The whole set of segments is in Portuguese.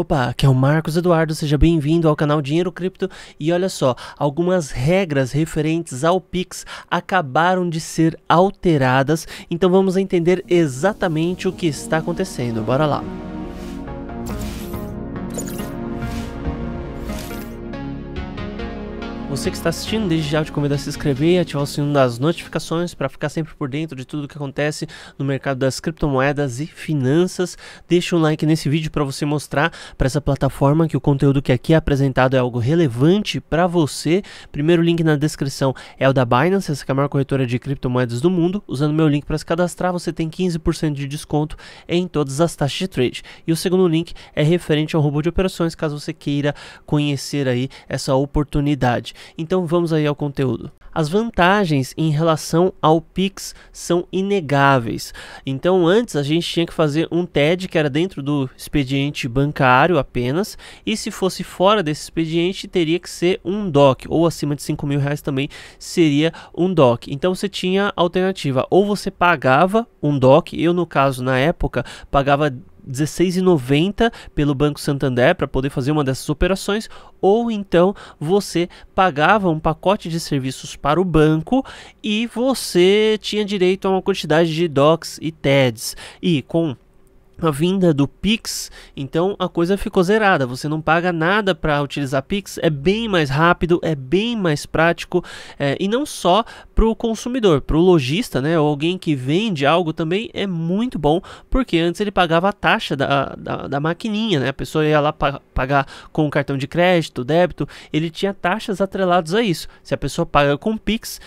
Opa, aqui é o Marcos Eduardo, seja bem-vindo ao canal Dinheiro Cripto e olha só, algumas regras referentes ao Pix acabaram de ser alteradas, então vamos entender exatamente o que está acontecendo, bora lá! você que está assistindo, desde já te convido a se inscrever e ativar o sino das notificações para ficar sempre por dentro de tudo que acontece no mercado das criptomoedas e finanças. Deixa um like nesse vídeo para você mostrar para essa plataforma que o conteúdo que aqui é apresentado é algo relevante para você. Primeiro link na descrição é o da Binance, essa que é a maior corretora de criptomoedas do mundo. Usando meu link para se cadastrar, você tem 15% de desconto em todas as taxas de trade. E o segundo link é referente ao robô de operações, caso você queira conhecer aí essa oportunidade. Então vamos aí ao conteúdo. As vantagens em relação ao Pix são inegáveis. Então, antes a gente tinha que fazer um TED que era dentro do expediente bancário apenas, e se fosse fora desse expediente, teria que ser um DOC, ou acima de 5 mil reais também seria um DOC. Então, você tinha alternativa: ou você pagava um DOC, eu, no caso, na época, pagava 16,90 pelo Banco Santander para poder fazer uma dessas operações, ou então você pagava um pacote de serviços para o banco e você tinha direito a uma quantidade de DOCs e TEDs. E com a vinda do Pix, então a coisa ficou zerada. Você não paga nada para utilizar Pix, é bem mais rápido, é bem mais prático é, e não só para o consumidor, para o lojista, né, ou alguém que vende algo também é muito bom, porque antes ele pagava a taxa da, da, da maquininha, né, a pessoa ia lá pa pagar com o cartão de crédito, débito, ele tinha taxas atreladas a isso. Se a pessoa paga com Pix,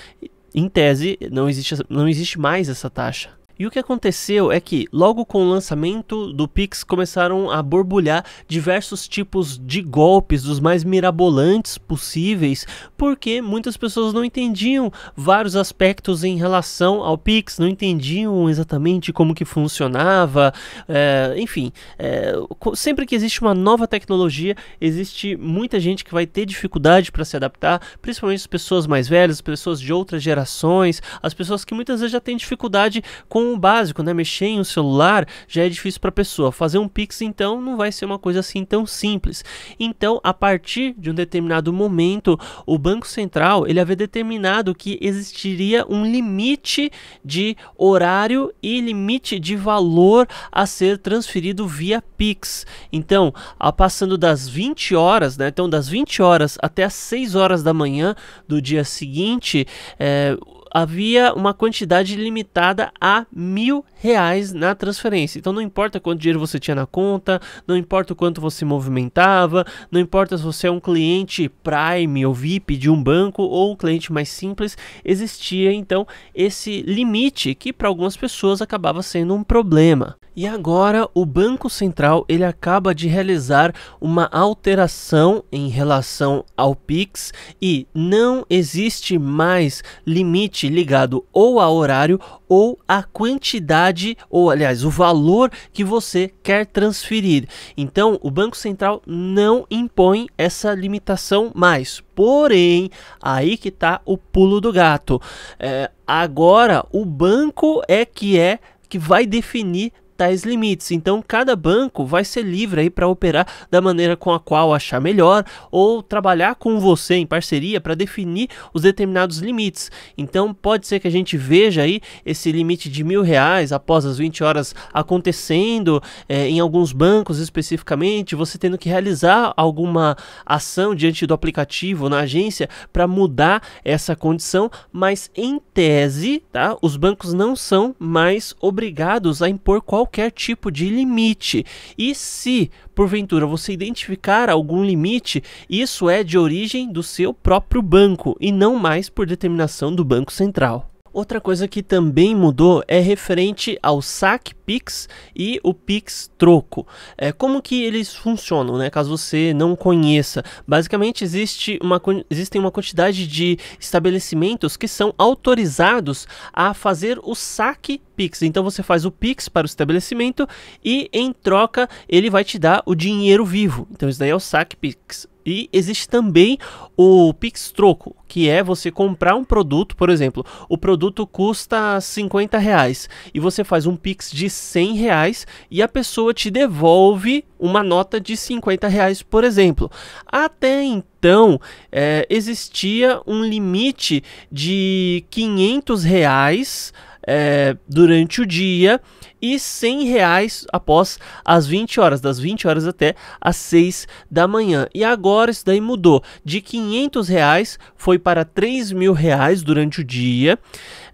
em tese não existe, não existe mais essa taxa. E o que aconteceu é que, logo com o lançamento do Pix, começaram a borbulhar diversos tipos de golpes, dos mais mirabolantes possíveis, porque muitas pessoas não entendiam vários aspectos em relação ao Pix, não entendiam exatamente como que funcionava, é, enfim, é, sempre que existe uma nova tecnologia, existe muita gente que vai ter dificuldade para se adaptar, principalmente as pessoas mais velhas, as pessoas de outras gerações, as pessoas que muitas vezes já têm dificuldade com com o básico, né? Mexer em um celular já é difícil para a pessoa. Fazer um Pix, então, não vai ser uma coisa assim tão simples. Então, a partir de um determinado momento, o Banco Central ele havia determinado que existiria um limite de horário e limite de valor a ser transferido via Pix. Então, a passando das 20 horas, né? Então, das 20 horas até as 6 horas da manhã do dia seguinte, é, havia uma quantidade limitada a mil reais na transferência. Então não importa quanto dinheiro você tinha na conta, não importa o quanto você movimentava, não importa se você é um cliente Prime ou VIP de um banco ou um cliente mais simples, existia então esse limite que para algumas pessoas acabava sendo um problema. E agora o Banco Central ele acaba de realizar uma alteração em relação ao Pix e não existe mais limite ligado ou a horário ou a quantidade ou aliás o valor que você quer transferir. Então o Banco Central não impõe essa limitação mais. Porém, aí que está o pulo do gato. É, agora o banco é que é que vai definir tais limites. Então, cada banco vai ser livre aí para operar da maneira com a qual achar melhor ou trabalhar com você em parceria para definir os determinados limites. Então, pode ser que a gente veja aí esse limite de mil reais após as 20 horas acontecendo é, em alguns bancos especificamente, você tendo que realizar alguma ação diante do aplicativo na agência para mudar essa condição, mas em tese, tá? Os bancos não são mais obrigados a impor qualquer qualquer tipo de limite. E se, porventura, você identificar algum limite, isso é de origem do seu próprio banco e não mais por determinação do Banco Central. Outra coisa que também mudou é referente ao saque Pix e o Pix Troco. É, como que eles funcionam, né? Caso você não conheça. Basicamente, existe uma, existem uma quantidade de estabelecimentos que são autorizados a fazer o saque Pix. Então você faz o Pix para o estabelecimento e em troca ele vai te dar o dinheiro vivo. Então isso daí é o saque Pix. E existe também o Pix Troco, que é você comprar um produto, por exemplo, o produto custa 50 reais e você faz um Pix de 100 reais e a pessoa te devolve uma nota de 50 reais, por exemplo. Até então, é, existia um limite de 500 reais é, durante o dia e 100 reais após as 20 horas, das 20 horas até as 6 da manhã. E agora isso daí mudou, de 500 reais foi para 3 mil reais durante o dia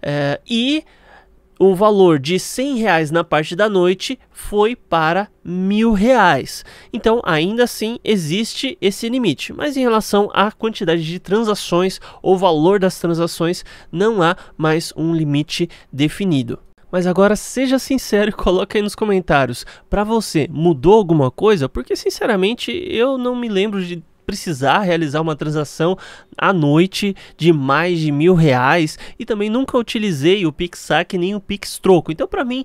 é, e o valor de cem reais na parte da noite foi para mil reais. Então, ainda assim, existe esse limite. Mas em relação à quantidade de transações ou valor das transações, não há mais um limite definido. Mas agora seja sincero e coloque aí nos comentários. Para você, mudou alguma coisa? Porque sinceramente eu não me lembro de precisar realizar uma transação à noite de mais de mil reais e também nunca utilizei o Pix Saque nem o Pix Troco. Então, para mim,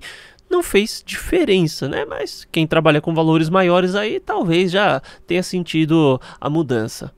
não fez diferença, né? Mas quem trabalha com valores maiores aí talvez já tenha sentido a mudança.